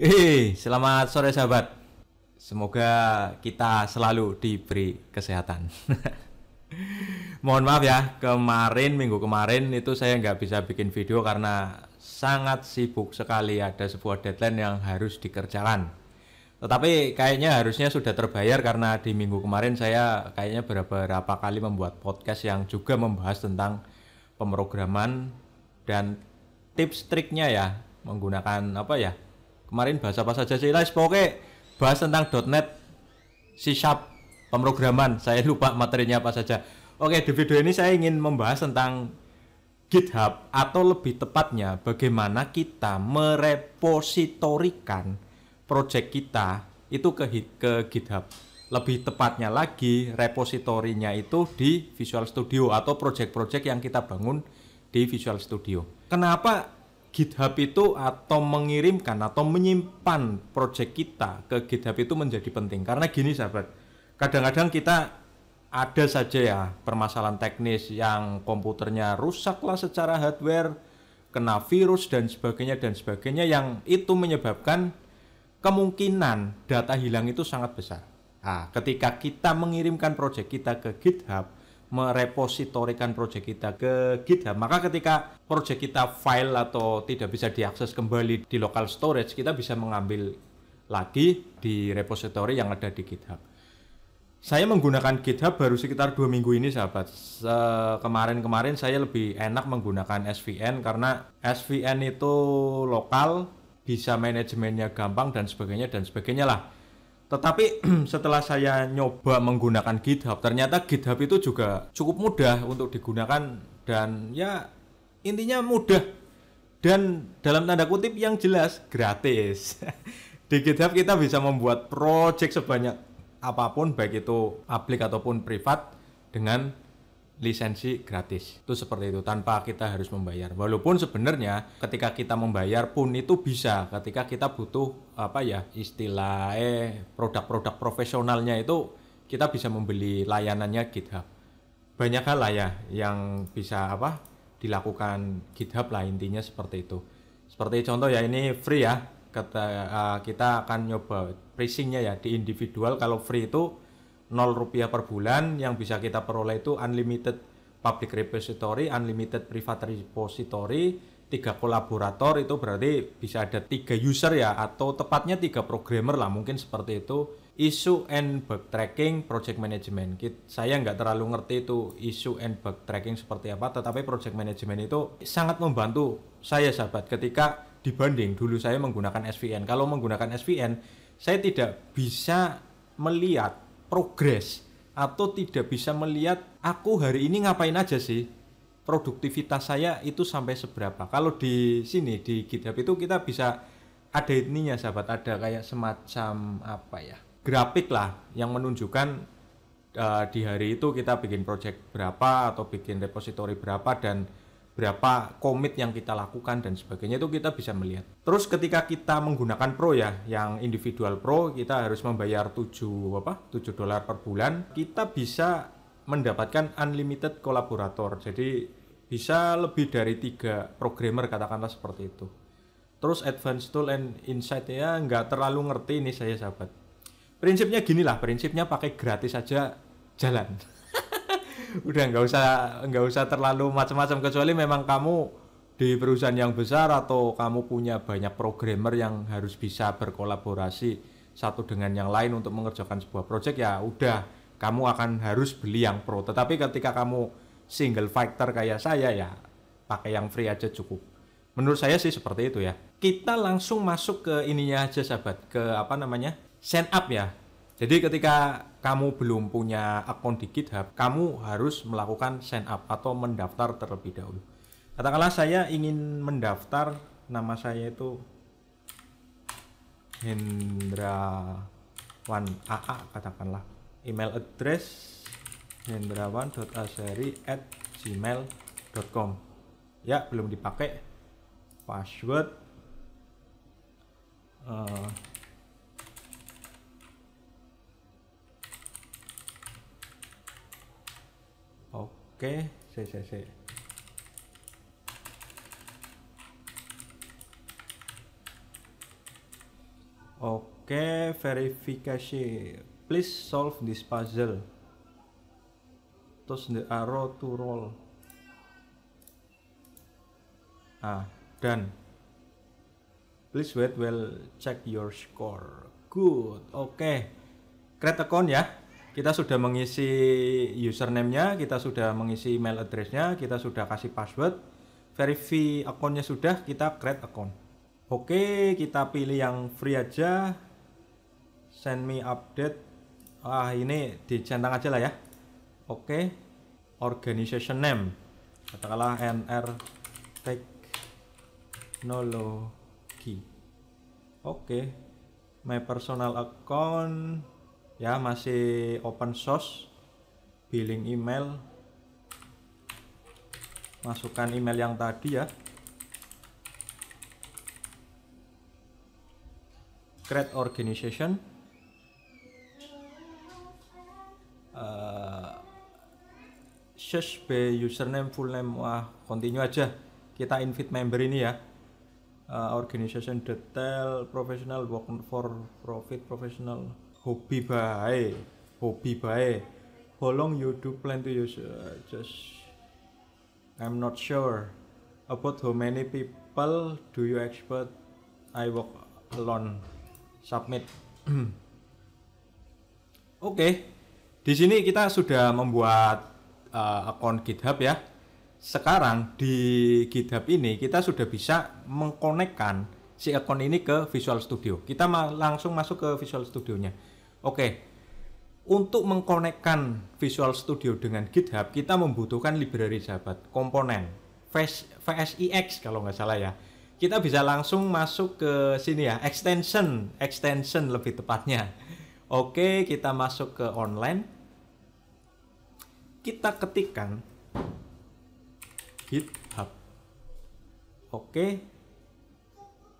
Hei, selamat sore sahabat. Semoga kita selalu diberi kesehatan. Mohon maaf ya, kemarin minggu kemarin itu saya nggak bisa bikin video karena sangat sibuk sekali ada sebuah deadline yang harus dikerjakan. Tetapi kayaknya harusnya sudah terbayar karena di minggu kemarin saya kayaknya beberapa kali membuat podcast yang juga membahas tentang pemrograman dan tips triknya ya menggunakan apa ya kemarin bahas apa saja sih guys pokoknya bahas tentang .NET C Sharp pemrograman saya lupa materinya apa saja oke di video ini saya ingin membahas tentang GitHub atau lebih tepatnya bagaimana kita merepositorikan project kita itu ke, ke GitHub lebih tepatnya lagi repositorinya itu di Visual Studio atau project-project yang kita bangun di Visual Studio kenapa GitHub itu atau mengirimkan atau menyimpan project kita ke GitHub itu menjadi penting karena gini sahabat kadang-kadang kita ada saja ya permasalahan teknis yang komputernya rusaklah secara hardware kena virus dan sebagainya dan sebagainya yang itu menyebabkan kemungkinan data hilang itu sangat besar nah, ketika kita mengirimkan project kita ke GitHub merepositorikan proyek kita ke GitHub. Maka ketika proyek kita file atau tidak bisa diakses kembali di local storage, kita bisa mengambil lagi di repository yang ada di GitHub. Saya menggunakan GitHub baru sekitar dua minggu ini, sahabat. Kemarin-kemarin saya lebih enak menggunakan SVN karena SVN itu lokal, bisa manajemennya gampang dan sebagainya dan sebagainya lah tetapi setelah saya nyoba menggunakan GitHub, ternyata GitHub itu juga cukup mudah untuk digunakan dan ya intinya mudah dan dalam tanda kutip yang jelas gratis. Di GitHub kita bisa membuat project sebanyak apapun baik itu publik ataupun privat dengan lisensi gratis. Itu seperti itu tanpa kita harus membayar. Walaupun sebenarnya ketika kita membayar pun itu bisa ketika kita butuh apa ya istilah eh produk-produk profesionalnya itu kita bisa membeli layanannya GitHub. Banyak hal lah ya yang bisa apa dilakukan GitHub lah intinya seperti itu. Seperti contoh ya ini free ya. Eh, kita akan nyoba pricingnya ya di individual kalau free itu 0 rupiah per bulan yang bisa kita peroleh itu unlimited public repository, unlimited private repository, tiga kolaborator itu berarti bisa ada tiga user ya atau tepatnya tiga programmer lah mungkin seperti itu isu and bug tracking project management Kit, saya nggak terlalu ngerti itu isu and bug tracking seperti apa tetapi project management itu sangat membantu saya sahabat ketika dibanding dulu saya menggunakan SVN kalau menggunakan SVN saya tidak bisa melihat progres atau tidak bisa melihat aku hari ini ngapain aja sih produktivitas saya itu sampai seberapa kalau di sini di GitHub itu kita bisa ada ininya sahabat ada kayak semacam apa ya grafik lah yang menunjukkan uh, di hari itu kita bikin project berapa atau bikin repository berapa dan berapa komit yang kita lakukan dan sebagainya itu kita bisa melihat. Terus ketika kita menggunakan pro ya, yang individual pro kita harus membayar 7 apa? 7 dolar per bulan, kita bisa mendapatkan unlimited kolaborator. Jadi bisa lebih dari tiga programmer katakanlah seperti itu. Terus advanced tool and insight ya nggak terlalu ngerti ini saya sahabat. Prinsipnya gini lah, prinsipnya pakai gratis saja jalan. udah nggak usah nggak usah terlalu macam-macam kecuali memang kamu di perusahaan yang besar atau kamu punya banyak programmer yang harus bisa berkolaborasi satu dengan yang lain untuk mengerjakan sebuah project ya udah kamu akan harus beli yang pro tetapi ketika kamu single fighter kayak saya ya pakai yang free aja cukup menurut saya sih seperti itu ya kita langsung masuk ke ininya aja sahabat ke apa namanya send up ya jadi ketika kamu belum punya akun di GitHub, kamu harus melakukan sign up atau mendaftar terlebih dahulu. Katakanlah saya ingin mendaftar, nama saya itu Hendra Wan AA katakanlah. Email address hendrawan.asari@gmail.com. ya belum dipakai password Oke, okay. si, si, si. Oke, okay, verifikasi. Please solve this puzzle. Toss the arrow to roll. Ah, done. Please wait while check your score. Good. Oke. Okay. Create account ya kita sudah mengisi username-nya, kita sudah mengisi email address-nya, kita sudah kasih password, verify akunnya sudah, kita create account. Oke, kita pilih yang free aja. Send me update. Ah, ini dicentang aja lah ya. Oke. Organization name. Katakanlah NR Technology. Oke. My personal account ya masih open source billing email masukkan email yang tadi ya create organization uh, search by username full name wah continue aja kita invite member ini ya uh, organization detail professional work for profit professional hobi baik hobi baik how long you do plan to use uh, just I'm not sure about how many people do you expect I work alone submit oke okay. di sini kita sudah membuat uh, akun GitHub ya sekarang di GitHub ini kita sudah bisa mengkonekkan si akun ini ke Visual Studio kita langsung masuk ke Visual Studio nya Oke. Okay. Untuk mengkonekkan Visual Studio dengan GitHub, kita membutuhkan library sahabat komponen VSIX kalau nggak salah ya. Kita bisa langsung masuk ke sini ya, extension, extension lebih tepatnya. Oke, okay, kita masuk ke online. Kita ketikkan GitHub. Oke. Okay.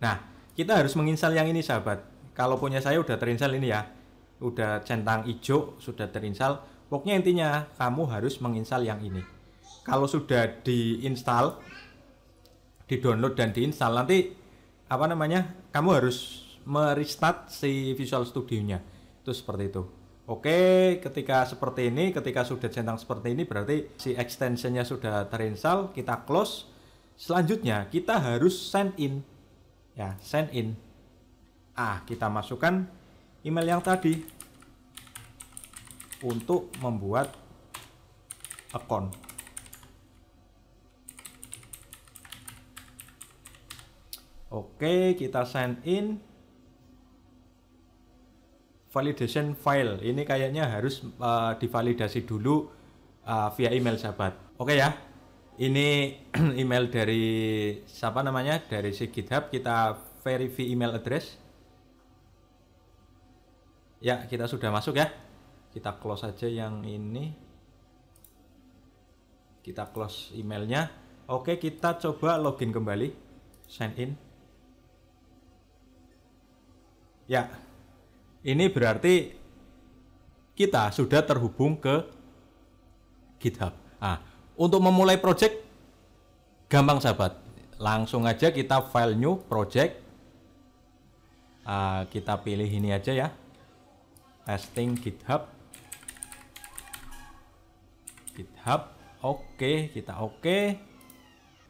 Nah, kita harus menginstal yang ini sahabat. Kalau punya saya udah terinstall ini ya udah centang hijau sudah terinstal pokoknya intinya kamu harus menginstal yang ini kalau sudah diinstal di download dan diinstal nanti apa namanya kamu harus merestart si Visual Studio nya itu seperti itu Oke, ketika seperti ini, ketika sudah centang seperti ini, berarti si extensionnya sudah terinstal kita close. Selanjutnya, kita harus send in. Ya, send in. Ah, kita masukkan email yang tadi untuk membuat account. Oke, kita sign in. Validation file. Ini kayaknya harus uh, divalidasi dulu uh, via email sahabat. Oke ya. Ini email dari siapa namanya? Dari si GitHub kita verify email address. Ya, kita sudah masuk ya. Kita close aja yang ini. Kita close emailnya. Oke, kita coba login kembali. Sign in. Ya, ini berarti kita sudah terhubung ke GitHub. Ah, untuk memulai project gampang sahabat. Langsung aja kita file new project. Ah, kita pilih ini aja ya testing github github oke okay, kita oke okay.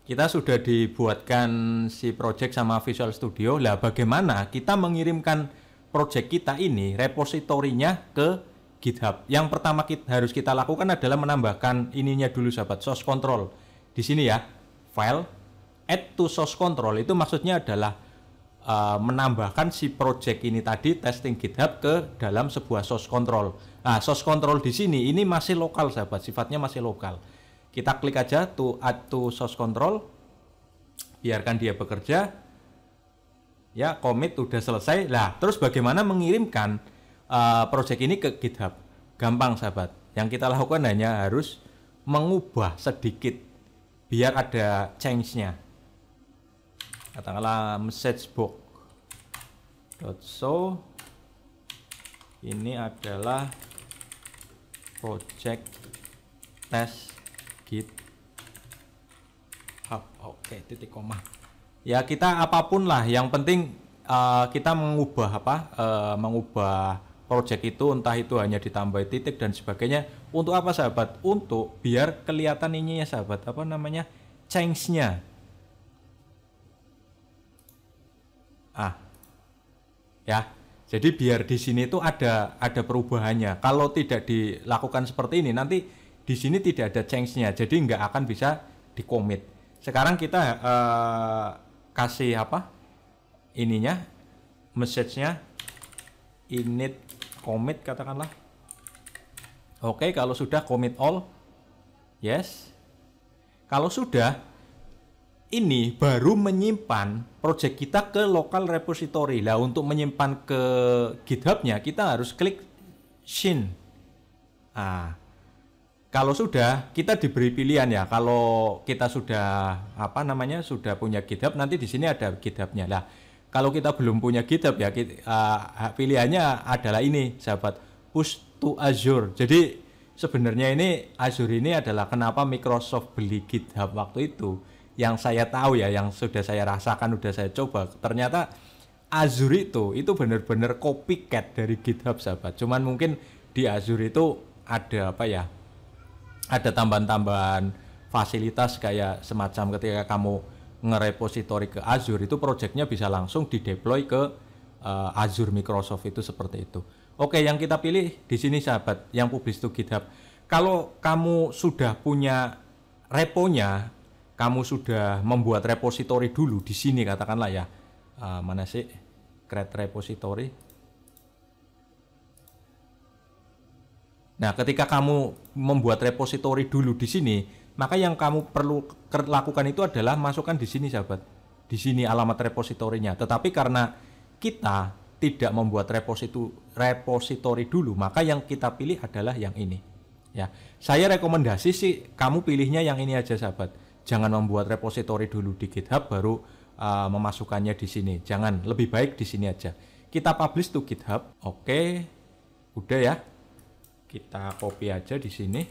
kita sudah dibuatkan si project sama Visual Studio lah bagaimana kita mengirimkan project kita ini repositorinya ke GitHub yang pertama kita, harus kita lakukan adalah menambahkan ininya dulu sahabat source control di sini ya file add to source control itu maksudnya adalah uh, menambahkan si project ini tadi testing GitHub ke dalam sebuah source control. Nah, source control di sini ini masih lokal sahabat, sifatnya masih lokal. Kita klik aja to add to source control. Biarkan dia bekerja. Ya, commit sudah selesai. Lah, terus bagaimana mengirimkan uh, project ini ke GitHub? Gampang sahabat. Yang kita lakukan hanya harus mengubah sedikit biar ada change-nya katakanlah message box show ini adalah project test git hub oke titik koma ya kita apapun lah yang penting uh, kita mengubah apa uh, mengubah project itu entah itu hanya ditambah titik dan sebagainya untuk apa sahabat untuk biar kelihatan ininya sahabat apa namanya change-nya ah ya jadi biar di sini itu ada ada perubahannya kalau tidak dilakukan seperti ini nanti di sini tidak ada change-nya jadi nggak akan bisa dikomit sekarang kita eh, kasih apa ininya message-nya init commit katakanlah oke kalau sudah commit all yes kalau sudah ini baru menyimpan project kita ke local repository. Lah untuk menyimpan ke GitHub-nya kita harus klik shin. Ah. Kalau sudah kita diberi pilihan ya. Kalau kita sudah apa namanya sudah punya GitHub nanti di sini ada GitHub-nya. Lah kalau kita belum punya GitHub ya kita, uh, ah, pilihannya adalah ini sahabat push to Azure. Jadi sebenarnya ini Azure ini adalah kenapa Microsoft beli GitHub waktu itu yang saya tahu ya, yang sudah saya rasakan, sudah saya coba, ternyata Azure itu itu benar-benar copycat dari GitHub sahabat. Cuman mungkin di Azure itu ada apa ya? Ada tambahan-tambahan fasilitas kayak semacam ketika kamu ngerepositori ke Azure itu projectnya bisa langsung dideploy ke uh, eh, Azure Microsoft itu seperti itu. Oke, yang kita pilih di sini sahabat yang publish itu GitHub. Kalau kamu sudah punya reponya kamu sudah membuat repository dulu di sini katakanlah ya uh, mana sih create repository nah ketika kamu membuat repository dulu di sini maka yang kamu perlu lakukan itu adalah masukkan di sini sahabat di sini alamat repositorinya tetapi karena kita tidak membuat reposito repository dulu maka yang kita pilih adalah yang ini ya saya rekomendasi sih kamu pilihnya yang ini aja sahabat jangan membuat repository dulu di GitHub baru uh, memasukkannya di sini. Jangan, lebih baik di sini aja. Kita publish to GitHub. Oke. Okay. Udah ya. Kita copy aja di sini.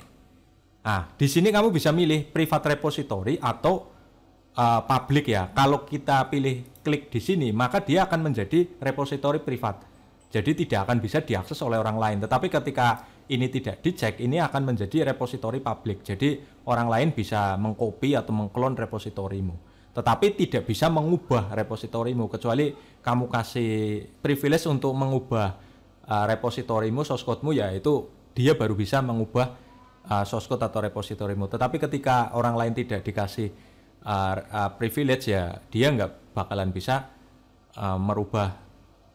Ah, di sini kamu bisa milih private repository atau uh, public ya. Kalau kita pilih klik di sini, maka dia akan menjadi repository privat. Jadi tidak akan bisa diakses oleh orang lain. Tetapi ketika ini tidak dicek, ini akan menjadi repositori publik. Jadi orang lain bisa mengcopy atau mengklon repositorimu. Tetapi tidak bisa mengubah repositorimu kecuali kamu kasih privilege untuk mengubah uh, repositorimu, source code ya itu dia baru bisa mengubah uh, source code atau repositorimu. Tetapi ketika orang lain tidak dikasih uh, uh, privilege ya dia nggak bakalan bisa uh, merubah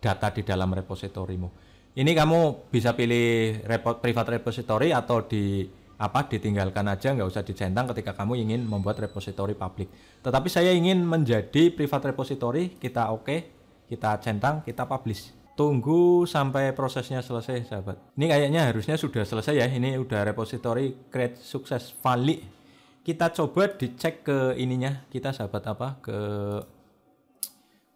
data di dalam repositorimu ini kamu bisa pilih repot private repository atau di apa ditinggalkan aja nggak usah dicentang ketika kamu ingin membuat repository publik. Tetapi saya ingin menjadi private repository, kita oke, okay, kita centang, kita publish. Tunggu sampai prosesnya selesai, sahabat. Ini kayaknya harusnya sudah selesai ya. Ini udah repository create sukses valid. Kita coba dicek ke ininya kita sahabat apa ke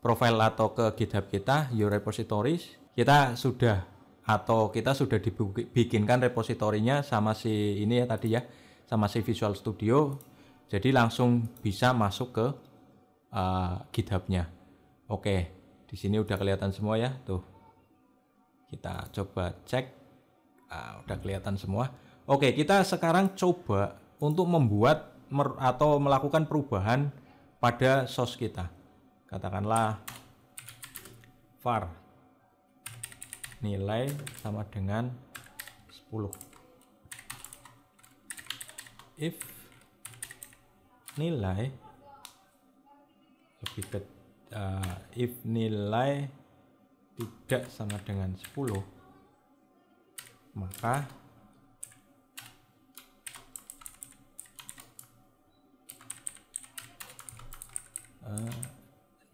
profile atau ke GitHub kita, your repositories kita sudah atau kita sudah dibikinkan repositorinya sama si ini ya tadi ya sama si Visual Studio jadi langsung bisa masuk ke uh, GitHubnya oke di sini udah kelihatan semua ya tuh kita coba cek uh, udah kelihatan semua oke kita sekarang coba untuk membuat mer atau melakukan perubahan pada source kita katakanlah var nilai sama dengan 10 if nilai lebih ke uh, if nilai tidak sama dengan 10 maka eh,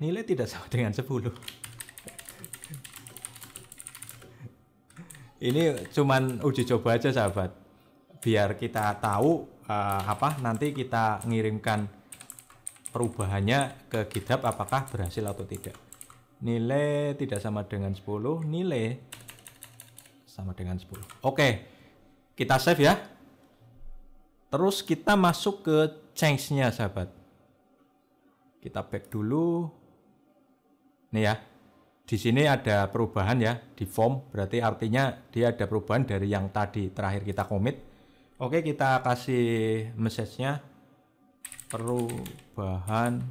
nilai tidak sama dengan 10 Ini cuman uji coba aja sahabat. Biar kita tahu uh, apa nanti kita ngirimkan perubahannya ke GitHub apakah berhasil atau tidak. Nilai tidak sama dengan 10, nilai sama dengan 10. Oke. Kita save ya. Terus kita masuk ke change-nya sahabat. Kita back dulu. Nih ya, di sini ada perubahan ya di form berarti artinya dia ada perubahan dari yang tadi terakhir kita commit oke kita kasih message-nya perubahan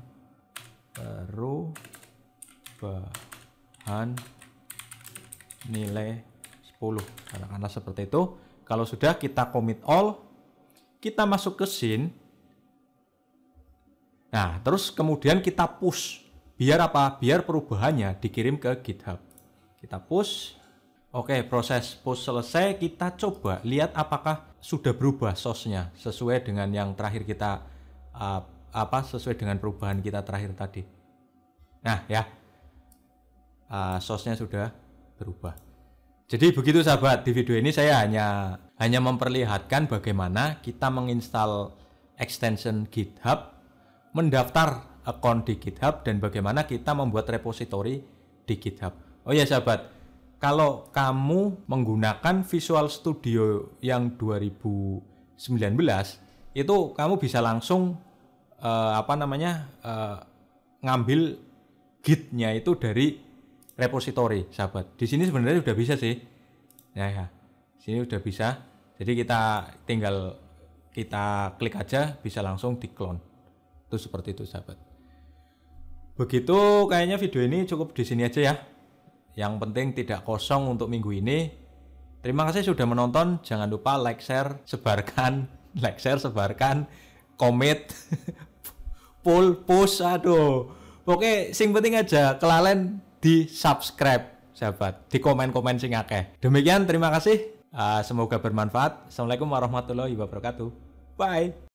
perubahan nilai 10 karena seperti itu kalau sudah kita commit all kita masuk ke scene nah terus kemudian kita push Biar apa? Biar perubahannya dikirim ke GitHub. Kita push. Oke, proses push selesai. Kita coba lihat apakah sudah berubah sosnya sesuai dengan yang terakhir kita uh, apa sesuai dengan perubahan kita terakhir tadi. Nah, ya. Uh, sosnya sudah berubah. Jadi begitu sahabat, di video ini saya hanya hanya memperlihatkan bagaimana kita menginstal extension GitHub, mendaftar account di GitHub dan bagaimana kita membuat repository di GitHub. Oh ya sahabat, kalau kamu menggunakan Visual Studio yang 2019 itu kamu bisa langsung uh, apa namanya uh, ngambil gitnya itu dari repository sahabat. Di sini sebenarnya sudah bisa sih. Nah ya, ya. sini sudah bisa. Jadi kita tinggal kita klik aja bisa langsung diklon. Itu seperti itu sahabat. Begitu kayaknya video ini cukup di sini aja ya. Yang penting tidak kosong untuk minggu ini. Terima kasih sudah menonton. Jangan lupa like, share, sebarkan, like, share, sebarkan, komit, pull, push, aduh. Oke, sing penting aja kelalen di subscribe, sahabat. Di komen-komen sing akeh. Demikian, terima kasih. Uh, semoga bermanfaat. Assalamualaikum warahmatullahi wabarakatuh. Bye.